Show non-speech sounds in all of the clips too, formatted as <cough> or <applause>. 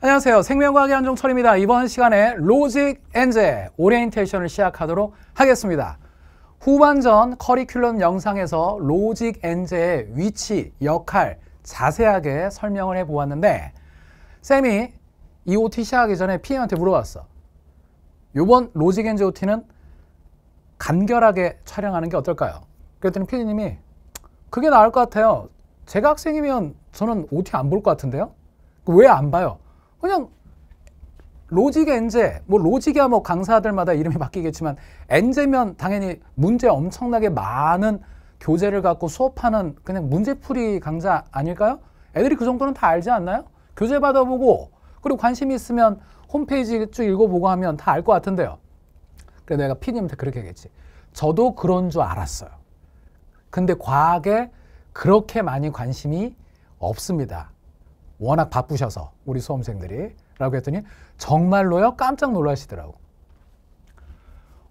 안녕하세요. 생명과학의 안종철입니다. 이번 시간에 로직 엔제 오리엔테이션을 시작하도록 하겠습니다. 후반전 커리큘럼 영상에서 로직 엔제의 위치, 역할 자세하게 설명을 해 보았는데 쌤이 이 e o t 시작하기 전에 PM한테 물어봤어. 요번 로직 엔제 OT는 간결하게 촬영하는 게 어떨까요? 그랬더니 PD님이 그게 나을 것 같아요. 제가 학생이면 저는 OT 안 볼 것 같은데요? 왜 안 봐요? 그냥 로직 엔제, 뭐 로직이야 뭐 강사들마다 이름이 <laughs> 바뀌겠지만 엔제면 당연히 문제 엄청나게 많은 교재를 갖고 수업하는 그냥 문제풀이 강사 아닐까요? 애들이 그 정도는 다 알지 않나요? 교재 받아보고 그리고 관심이 있으면 홈페이지 쭉 읽어보고 하면 다 알 것 같은데요. 그래서 내가 피디님한테 그렇게 얘기했지. 저도 그런 줄 알았어요. 근데 과학에 그렇게 많이 관심이 없습니다. 워낙 바쁘셔서 우리 수험생들이 라고 했더니 정말로요 깜짝 놀라시더라고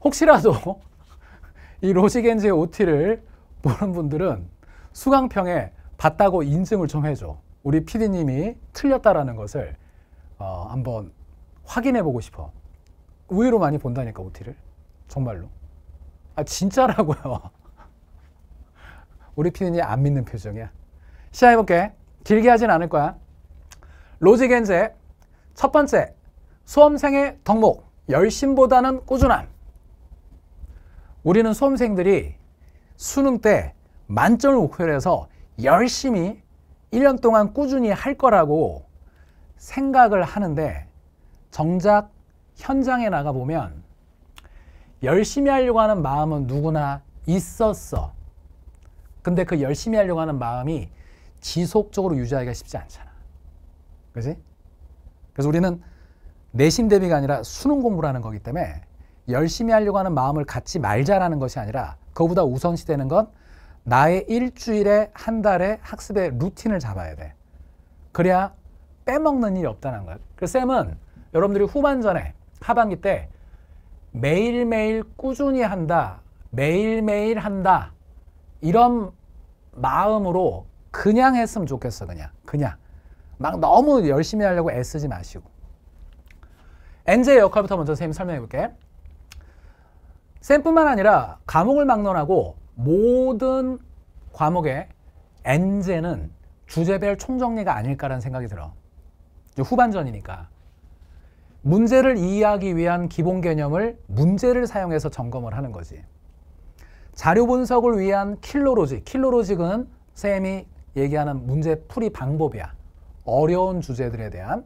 혹시라도 <laughs> 이 로시겐즈의 OT를 보는 분들은 수강평에 봤다고 인증을 좀 해줘 우리 PD님이 틀렸다라는 것을 어, 한번 확인해 보고 싶어 의외로 많이 본다니까 OT를 정말로 아 진짜라고요 <laughs> 우리 PD님 안 믿는 표정이야 시작해볼게 길게 하진 않을 거야 로직엔제첫 번째, 수험생의 덕목, 열심보다는 꾸준함. 우리는 수험생들이 수능 때 만점을 목표로 해서 열심히 1년 동안 꾸준히 할 거라고 생각을 하는데 정작 현장에 나가보면 열심히 하려고 하는 마음은 누구나 있었어. 근데 그 열심히 하려고 하는 마음이 지속적으로 유지하기가 쉽지 않잖아. 그지? 그래서 우리는 내신 대비가 아니라 수능 공부라는 거기 때문에 열심히 하려고 하는 마음을 갖지 말자라는 것이 아니라 그거보다 우선시되는 건 나의 일주일에 한달의 학습의 루틴을 잡아야 돼. 그래야 빼먹는 일이 없다는 거예 그래서 쌤은 여러분들이 후반전에 하반기 때 매일매일 꾸준히 한다. 매일매일 한다. 이런 마음으로 그냥 했으면 좋겠어. 그냥. 그냥. 막 너무 열심히 하려고 애쓰지 마시고 엔제의 역할부터 먼저 선생님 설명해 볼게 쌤뿐만 아니라 과목을 막론하고 모든 과목의 엔제는 주제별 총정리가 아닐까라는 생각이 들어 후반전이니까 문제를 이해하기 위한 기본 개념을 문제를 사용해서 점검을 하는 거지 자료 분석을 위한 킬로로직 킬로로직은 쌤이 얘기하는 문제 풀이 방법이야 어려운 주제들에 대한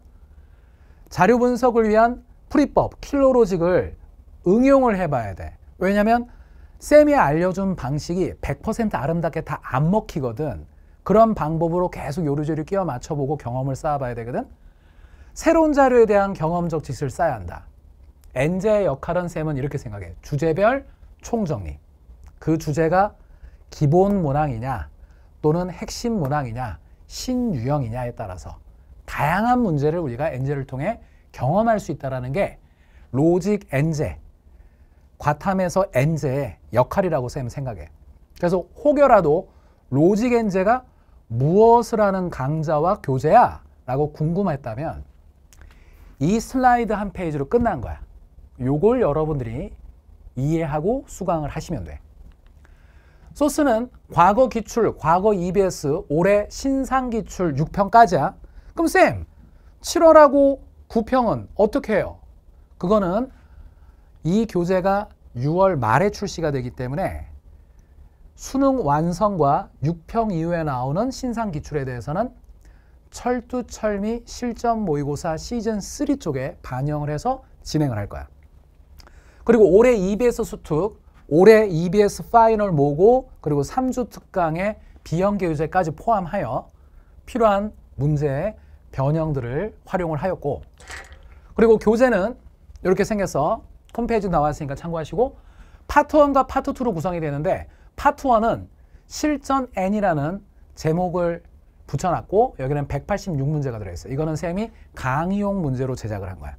자료 분석을 위한 풀이법, 킬로로직을 응용을 해봐야 돼. 왜냐면 쌤이 알려준 방식이 100% 아름답게 다 안 먹히거든. 그런 방법으로 계속 요리조리 끼워 맞춰보고 경험을 쌓아봐야 되거든. 새로운 자료에 대한 경험적 짓을 쌓아야 한다. 엔제의 역할은 쌤은 이렇게 생각해. 주제별 총정리. 그 주제가 기본 문항이냐 또는 핵심 문항이냐 신유형이냐에 따라서 다양한 문제를 우리가 엔젤을 통해 경험할 수 있다는 게 로직 엔젤 과탐에서 엔젤의 역할이라고 쌤 생각해. 그래서 혹여라도 로직 엔젤가 무엇을 하는 강좌와 교재야? 라고 궁금했다면 이 슬라이드 한 페이지로 끝난 거야. 요걸 여러분들이 이해하고 수강을 하시면 돼. 소스는 과거 기출, 과거 EBS, 올해 신상 기출 6평까지야. 그럼 쌤, 7월하고 9평은 어떻게 해요? 그거는 이 교재가 6월 말에 출시가 되기 때문에 수능 완성과 6평 이후에 나오는 신상 기출에 대해서는 철두철미 실전 모의고사 시즌 3 쪽에 반영을 해서 진행을 할 거야. 그리고 올해 EBS 수특 올해 EBS 파이널 모고 그리고 3주 특강의 비형계 유제까지 포함하여 필요한 문제의 변형들을 활용을 하였고 그리고 교재는 이렇게 생겨서 홈페이지 나왔으니까 참고하시고 파트 1과 파트 2로 구성이 되는데 파트 1은 실전 N이라는 제목을 붙여놨고 여기는 186문제가 들어있어요. 이거는 쌤이 강의용 문제로 제작을 한 거야.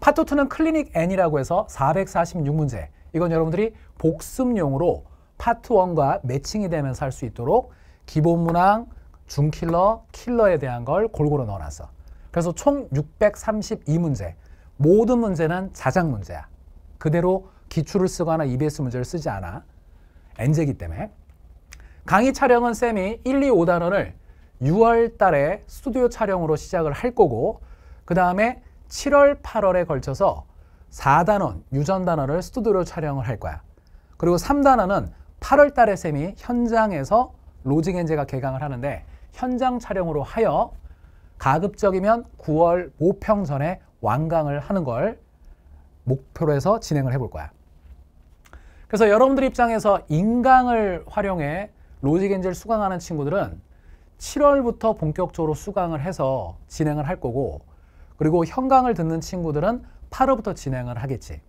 파트 2는 클리닉 N이라고 해서 446문제 이건 여러분들이 복습용으로 파트 원과 매칭이 되면서 할 수 있도록 기본 문항, 중킬러, 킬러에 대한 걸 골고루 넣어놨어. 그래서 총 632문제. 모든 문제는 자작 문제야. 그대로 기출을 쓰거나 EBS 문제를 쓰지 않아. 엔제기 때문에. 강의 촬영은 쌤이 1, 2, 5단원을 6월 달에 스튜디오 촬영으로 시작을 할 거고 그 다음에 7월, 8월에 걸쳐서 4단원, 유전단원을 스튜디오로 촬영을 할 거야. 그리고 3단원은 8월 달에 쌤이 현장에서 로직 엔제가 개강을 하는데 현장 촬영으로 하여 가급적이면 9월 모평 전에 완강을 하는 걸 목표로 해서 진행을 해 볼 거야. 그래서 여러분들 입장에서 인강을 활용해 로직 엔젤 수강하는 친구들은 7월부터 본격적으로 수강을 해서 진행을 할 거고 그리고 현강을 듣는 친구들은 8월부터 진행을 하겠지.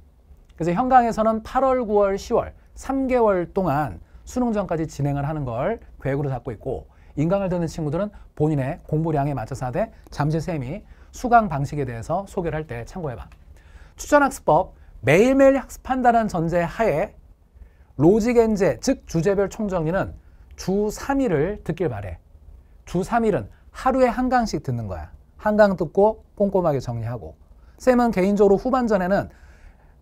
그래서 현강에서는 8월, 9월, 10월 3개월 동안 수능 전까지 진행을 하는 걸 계획으로 잡고 있고 인강을 듣는 친구들은 본인의 공부량에 맞춰서 하되 잠재쌤이 수강 방식에 대해서 소개를 할 때 참고해봐. 추천학습법 매일매일 학습한다는 전제 하에 로직엔제 즉 주제별 총정리는 주 3일을 듣길 바래. 주 3일은 하루에 한 강씩 듣는 거야. 한강 듣고 꼼꼼하게 정리하고 쌤은 개인적으로 후반전에는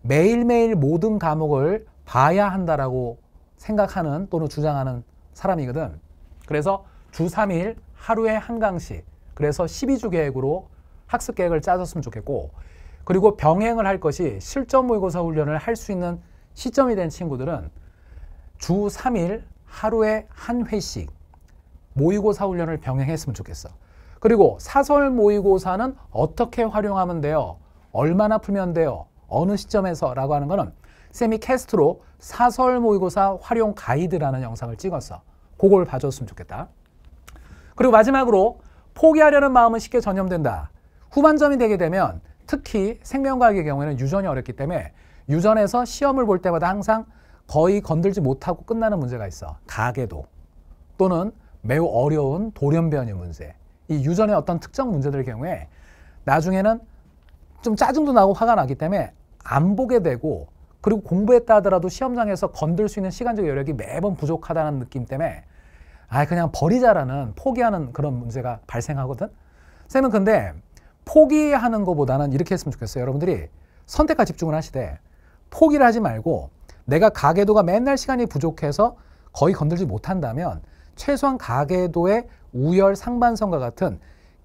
매일매일 모든 과목을 봐야 한다라고 생각하는 또는 주장하는 사람이거든. 그래서 주 3일 하루에 한 강씩 그래서 12주 계획으로 학습 계획을 짜줬으면 좋겠고 그리고 병행을 할 것이 실전 모의고사 훈련을 할 수 있는 시점이 된 친구들은 주 3일 하루에 한 회씩 모의고사 훈련을 병행했으면 좋겠어. 그리고 사설 모의고사는 어떻게 활용하면 돼요? 얼마나 풀면 돼요? 어느 시점에서? 라고 하는 거는 쌤이 캐스트로 사설 모의고사 활용 가이드라는 영상을 찍었어. 그걸 봐줬으면 좋겠다. 그리고 마지막으로 포기하려는 마음은 쉽게 전염된다. 후반점이 되게 되면 특히 생명과학의 경우에는 유전이 어렵기 때문에 유전에서 시험을 볼 때마다 항상 거의 건들지 못하고 끝나는 문제가 있어. 가계도 또는 매우 어려운 돌연변이 문제. 이 유전의 어떤 특정 문제들 경우에 나중에는 좀 짜증도 나고 화가 나기 때문에 안 보게 되고 그리고 공부했다 하더라도 시험장에서 건들 수 있는 시간적 여력이 매번 부족하다는 느낌 때문에 아 그냥 버리자라는 포기하는 그런 문제가 발생하거든. 쌤은 근데 포기하는 것보다는 이렇게 했으면 좋겠어요. 여러분들이 선택과 집중을 하시되 포기를 하지 말고 내가 가계도가 맨날 시간이 부족해서 거의 건들지 못한다면 최소한 가계도의 우열 상반성과 같은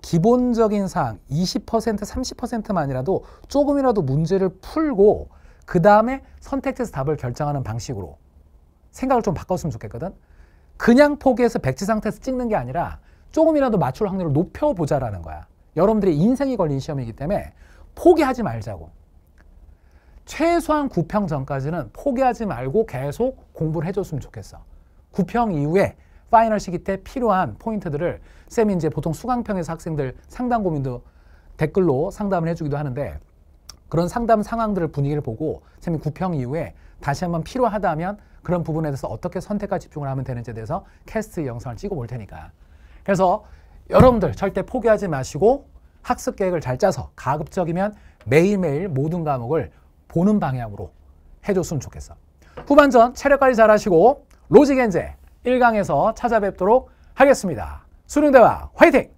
기본적인 사항 20% 30%만이라도 조금이라도 문제를 풀고 그 다음에 선택해서 답을 결정하는 방식으로 생각을 좀 바꿨으면 좋겠거든. 그냥 포기해서 백지 상태에서 찍는 게 아니라 조금이라도 맞출 확률을 높여보자라는 거야. 여러분들이 인생이 걸린 시험이기 때문에 포기하지 말자고. 최소한 9평 전까지는 포기하지 말고 계속 공부를 해줬으면 좋겠어. 9평 이후에 파이널 시기 때 필요한 포인트들을 쌤이 이제 보통 수강평에서 학생들 상담 고민도 댓글로 상담을 해주기도 하는데 그런 상담 상황들을 분위기를 보고 쌤이 구평 이후에 다시 한번 필요하다면 그런 부분에 대해서 어떻게 선택과 집중을 하면 되는지에 대해서 캐스트 영상을 찍어 볼 테니까 그래서 여러분들 절대 포기하지 마시고 학습 계획을 잘 짜서 가급적이면 매일매일 모든 과목을 보는 방향으로 해줬으면 좋겠어 후반전 체력 관리 잘 하시고 로직 엔젤 1강에서 찾아뵙도록 하겠습니다. 수능대화 화이팅!